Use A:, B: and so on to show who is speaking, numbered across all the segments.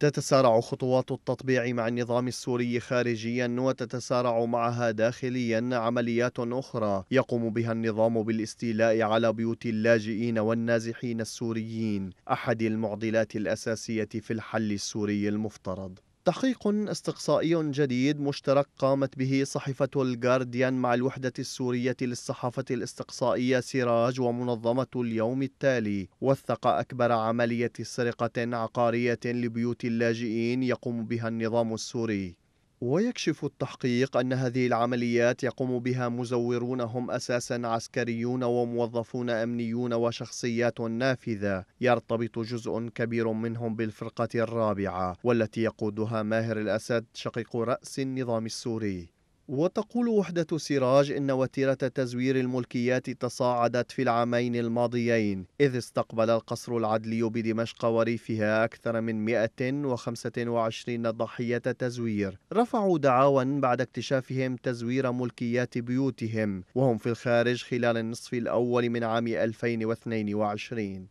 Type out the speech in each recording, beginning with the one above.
A: تتسارع خطوات التطبيع مع النظام السوري خارجيا وتتسارع معها داخليا عمليات أخرى يقوم بها النظام بالاستيلاء على بيوت اللاجئين والنازحين السوريين أحد المعضلات الأساسية في الحل السوري المفترض تحقيق استقصائي جديد مشترك قامت به صحيفة الجارديان مع الوحدة السورية للصحافة الاستقصائية سراج ومنظمة اليوم التالي وثق أكبر عملية سرقة عقارية لبيوت اللاجئين يقوم بها النظام السوري ويكشف التحقيق أن هذه العمليات يقوم بها مزورون هم أساسا عسكريون وموظفون أمنيون وشخصيات نافذة يرتبط جزء كبير منهم بالفرقة الرابعة والتي يقودها ماهر الأسد شقيق رأس النظام السوري وتقول وحدة سراج إن وتيرة تزوير الملكيات تصاعدت في العامين الماضيين إذ استقبل القصر العدلي بدمشق وريفها أكثر من 125 ضحية تزوير رفعوا دعاوى بعد اكتشافهم تزوير ملكيات بيوتهم وهم في الخارج خلال النصف الأول من عام 2022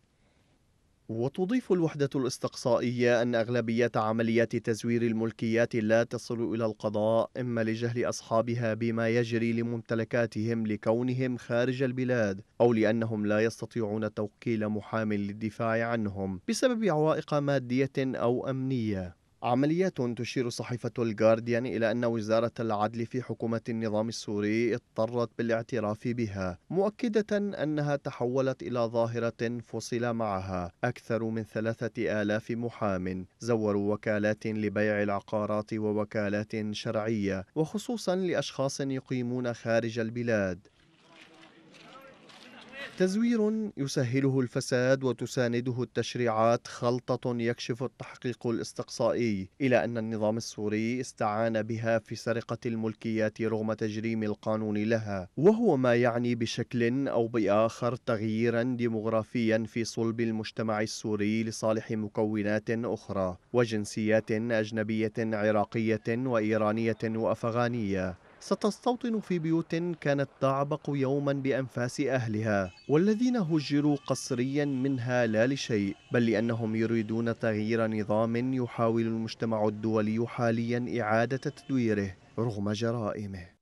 A: وتضيف الوحدة الاستقصائية أن أغلبية عمليات تزوير الملكيات لا تصل إلى القضاء إما لجهل أصحابها بما يجري لممتلكاتهم لكونهم خارج البلاد أو لأنهم لا يستطيعون توكيل محام للدفاع عنهم بسبب عوائق مادية أو أمنية عمليات تشير صحيفة الجارديان إلى أن وزارة العدل في حكومة النظام السوري اضطرت بالاعتراف بها مؤكدة أنها تحولت إلى ظاهرة فصل معها أكثر من ثلاثة آلاف محام زوروا وكالات لبيع العقارات ووكالات شرعية وخصوصا لأشخاص يقيمون خارج البلاد تزوير يسهله الفساد وتسانده التشريعات خلطة يكشف التحقيق الاستقصائي إلى أن النظام السوري استعان بها في سرقة الملكيات رغم تجريم القانون لها وهو ما يعني بشكل أو بآخر تغييرا ديمغرافيا في صلب المجتمع السوري لصالح مكونات أخرى وجنسيات أجنبية عراقية وإيرانية وأفغانية ستستوطن في بيوت كانت تعبق يوما بأنفاس أهلها والذين هجروا قسريا منها لا لشيء بل لأنهم يريدون تغيير نظام يحاول المجتمع الدولي حاليا إعادة تدويره رغم جرائمه